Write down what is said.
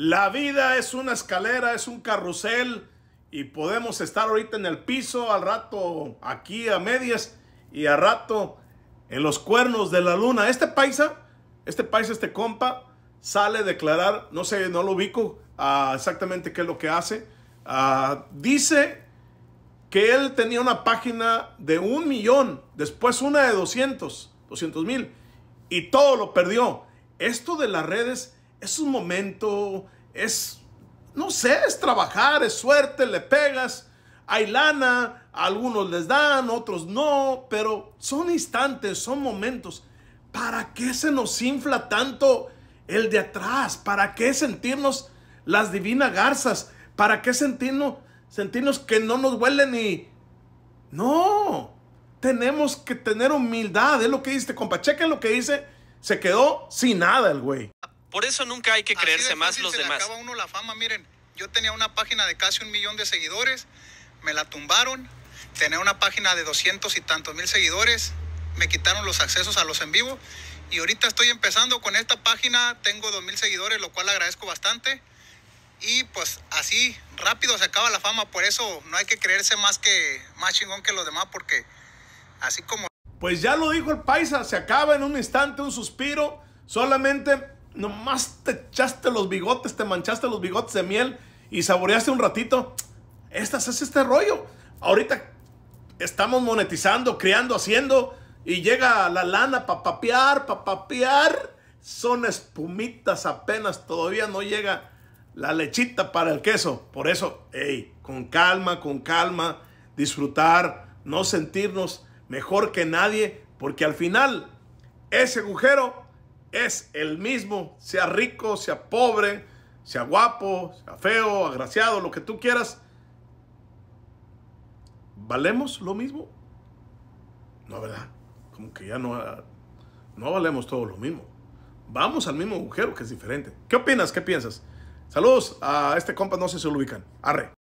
La vida es una escalera, es un carrusel y podemos estar ahorita en el piso, al rato aquí a medias y al rato en los cuernos de la luna. Este paisa, este paisa, este compa, sale a declarar, no sé, no lo ubico ah, exactamente qué es lo que hace. Ah, dice que él tenía una página de un millón, después una de 200, 200 mil, y todo lo perdió. Esto de las redes es un momento, es, no sé, es trabajar, es suerte, le pegas, hay lana, algunos les dan, otros no, pero son instantes, son momentos. ¿Para qué se nos infla tanto el de atrás? ¿Para qué sentirnos las divinas garzas? ¿Para qué sentirnos, sentirnos que no nos huele ni... No, tenemos que tener humildad, es lo que dice, compa, chequen lo que dice, se quedó sin nada el güey. Por eso nunca hay que creerse más los se demás. acaba uno la fama, miren. Yo tenía una página de casi un millón de seguidores, me la tumbaron. Tenía una página de doscientos y tantos mil seguidores, me quitaron los accesos a los en vivo. Y ahorita estoy empezando con esta página, tengo dos mil seguidores, lo cual agradezco bastante. Y pues así rápido se acaba la fama, por eso no hay que creerse más que más chingón que los demás, porque así como. Pues ya lo dijo el paisa, se acaba en un instante, un suspiro. Solamente nomás te echaste los bigotes, te manchaste los bigotes de miel y saboreaste un ratito. Estas es este rollo. Ahorita estamos monetizando, creando, haciendo y llega la lana para papear, para papear. Son espumitas apenas, todavía no llega la lechita para el queso. Por eso, hey, con calma, con calma, disfrutar, no sentirnos mejor que nadie, porque al final ese agujero es el mismo, sea rico, sea pobre, sea guapo, sea feo, agraciado, lo que tú quieras. ¿Valemos lo mismo? No, ¿verdad? Como que ya no, ah, no valemos todo lo mismo. Vamos al mismo agujero que es diferente. ¿Qué opinas? ¿Qué piensas? Saludos a este compa, no se si lo ubican. Arre.